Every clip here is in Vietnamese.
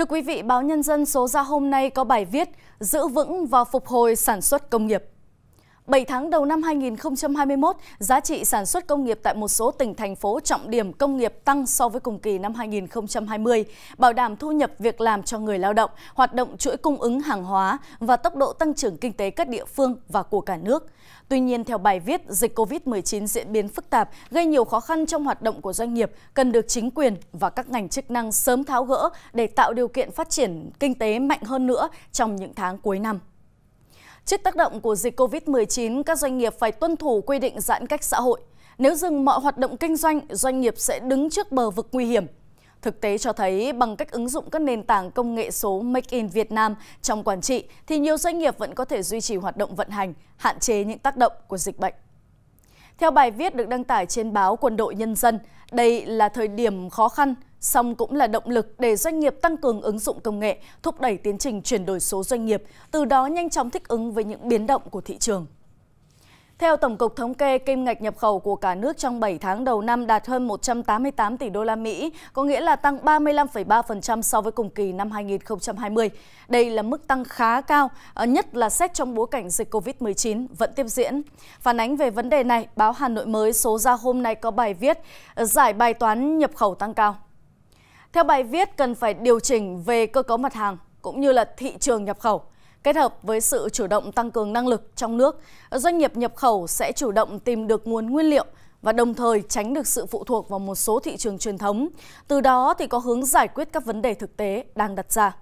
Thưa quý vị, báo Nhân dân số ra hôm nay có bài viết Giữ vững và phục hồi sản xuất công nghiệp. 7 tháng đầu năm 2021, giá trị sản xuất công nghiệp tại một số tỉnh thành phố trọng điểm công nghiệp tăng so với cùng kỳ năm 2020, bảo đảm thu nhập việc làm cho người lao động, hoạt động chuỗi cung ứng hàng hóa và tốc độ tăng trưởng kinh tế các địa phương và của cả nước. Tuy nhiên, theo bài viết, dịch COVID-19 diễn biến phức tạp, gây nhiều khó khăn trong hoạt động của doanh nghiệp, cần được chính quyền và các ngành chức năng sớm tháo gỡ để tạo điều kiện phát triển kinh tế mạnh hơn nữa trong những tháng cuối năm. Trước tác động của dịch COVID-19, các doanh nghiệp phải tuân thủ quy định giãn cách xã hội. Nếu dừng mọi hoạt động kinh doanh, doanh nghiệp sẽ đứng trước bờ vực nguy hiểm. Thực tế cho thấy bằng cách ứng dụng các nền tảng công nghệ số Make in Việt Nam trong quản trị thì nhiều doanh nghiệp vẫn có thể duy trì hoạt động vận hành, hạn chế những tác động của dịch bệnh. Theo bài viết được đăng tải trên báo Quân đội Nhân dân, đây là thời điểm khó khăn song cũng là động lực để doanh nghiệp tăng cường ứng dụng công nghệ, thúc đẩy tiến trình chuyển đổi số doanh nghiệp, từ đó nhanh chóng thích ứng với những biến động của thị trường. Theo Tổng cục Thống kê, kim ngạch nhập khẩu của cả nước trong 7 tháng đầu năm đạt hơn 188 tỷ đô la Mỹ, có nghĩa là tăng 35,3% so với cùng kỳ năm 2020. Đây là mức tăng khá cao, ờ, nhất là xét trong bối cảnh dịch COVID-19 vẫn tiếp diễn. Phản ánh về vấn đề này, báo Hà Nội mới số ra hôm nay có bài viết ờ, Giải bài toán nhập khẩu tăng cao. Theo bài viết, cần phải điều chỉnh về cơ cấu mặt hàng cũng như là thị trường nhập khẩu. Kết hợp với sự chủ động tăng cường năng lực trong nước, doanh nghiệp nhập khẩu sẽ chủ động tìm được nguồn nguyên liệu và đồng thời tránh được sự phụ thuộc vào một số thị trường truyền thống. Từ đó thì có hướng giải quyết các vấn đề thực tế đang đặt ra.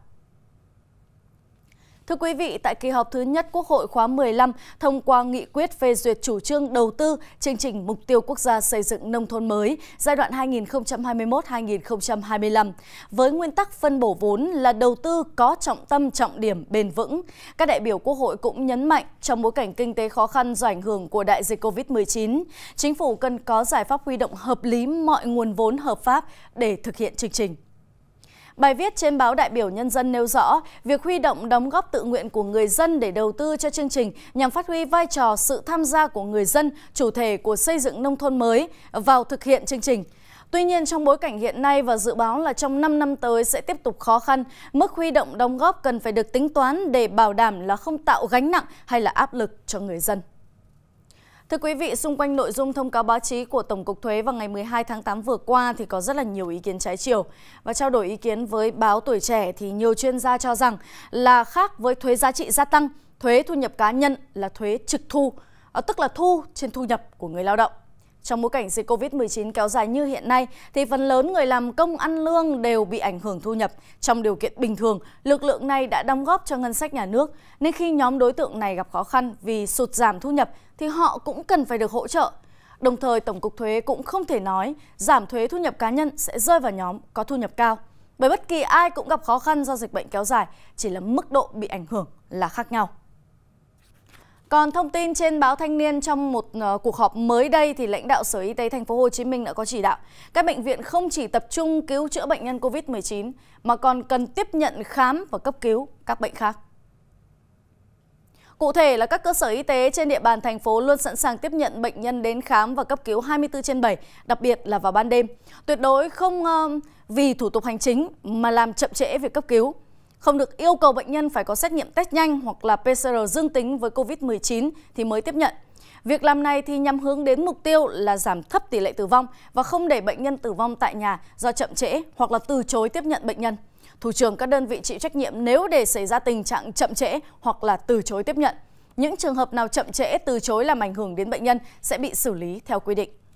Thưa quý vị, tại kỳ họp thứ nhất Quốc hội khóa 15 thông qua nghị quyết phê duyệt chủ trương đầu tư chương trình mục tiêu quốc gia xây dựng nông thôn mới giai đoạn 2021-2025 với nguyên tắc phân bổ vốn là đầu tư có trọng tâm trọng điểm bền vững. Các đại biểu Quốc hội cũng nhấn mạnh trong bối cảnh kinh tế khó khăn do ảnh hưởng của đại dịch Covid-19, chính phủ cần có giải pháp huy động hợp lý mọi nguồn vốn hợp pháp để thực hiện chương trình. Bài viết trên báo đại biểu Nhân dân nêu rõ, việc huy động đóng góp tự nguyện của người dân để đầu tư cho chương trình nhằm phát huy vai trò sự tham gia của người dân, chủ thể của xây dựng nông thôn mới vào thực hiện chương trình. Tuy nhiên trong bối cảnh hiện nay và dự báo là trong 5 năm tới sẽ tiếp tục khó khăn, mức huy động đóng góp cần phải được tính toán để bảo đảm là không tạo gánh nặng hay là áp lực cho người dân. Thưa quý vị, xung quanh nội dung thông cáo báo chí của Tổng cục Thuế vào ngày 12 tháng 8 vừa qua thì có rất là nhiều ý kiến trái chiều. Và trao đổi ý kiến với báo Tuổi Trẻ thì nhiều chuyên gia cho rằng là khác với thuế giá trị gia tăng, thuế thu nhập cá nhân là thuế trực thu, ờ, tức là thu trên thu nhập của người lao động. Trong bối cảnh dịch COVID-19 kéo dài như hiện nay, thì phần lớn người làm công ăn lương đều bị ảnh hưởng thu nhập. Trong điều kiện bình thường, lực lượng này đã đóng góp cho ngân sách nhà nước, nên khi nhóm đối tượng này gặp khó khăn vì sụt giảm thu nhập thì họ cũng cần phải được hỗ trợ. Đồng thời, Tổng cục Thuế cũng không thể nói giảm thuế thu nhập cá nhân sẽ rơi vào nhóm có thu nhập cao. Bởi bất kỳ ai cũng gặp khó khăn do dịch bệnh kéo dài, chỉ là mức độ bị ảnh hưởng là khác nhau. Còn thông tin trên báo Thanh niên trong một uh, cuộc họp mới đây thì lãnh đạo Sở Y tế thành phố Hồ Chí Minh đã có chỉ đạo các bệnh viện không chỉ tập trung cứu chữa bệnh nhân COVID-19 mà còn cần tiếp nhận khám và cấp cứu các bệnh khác. Cụ thể là các cơ sở y tế trên địa bàn thành phố luôn sẵn sàng tiếp nhận bệnh nhân đến khám và cấp cứu 24 trên 7, đặc biệt là vào ban đêm. Tuyệt đối không uh, vì thủ tục hành chính mà làm chậm trễ việc cấp cứu. Không được yêu cầu bệnh nhân phải có xét nghiệm test nhanh hoặc là PCR dương tính với COVID-19 thì mới tiếp nhận. Việc làm này thì nhằm hướng đến mục tiêu là giảm thấp tỷ lệ tử vong và không để bệnh nhân tử vong tại nhà do chậm trễ hoặc là từ chối tiếp nhận bệnh nhân. Thủ trưởng các đơn vị chịu trách nhiệm nếu để xảy ra tình trạng chậm trễ hoặc là từ chối tiếp nhận. Những trường hợp nào chậm trễ, từ chối làm ảnh hưởng đến bệnh nhân sẽ bị xử lý theo quy định.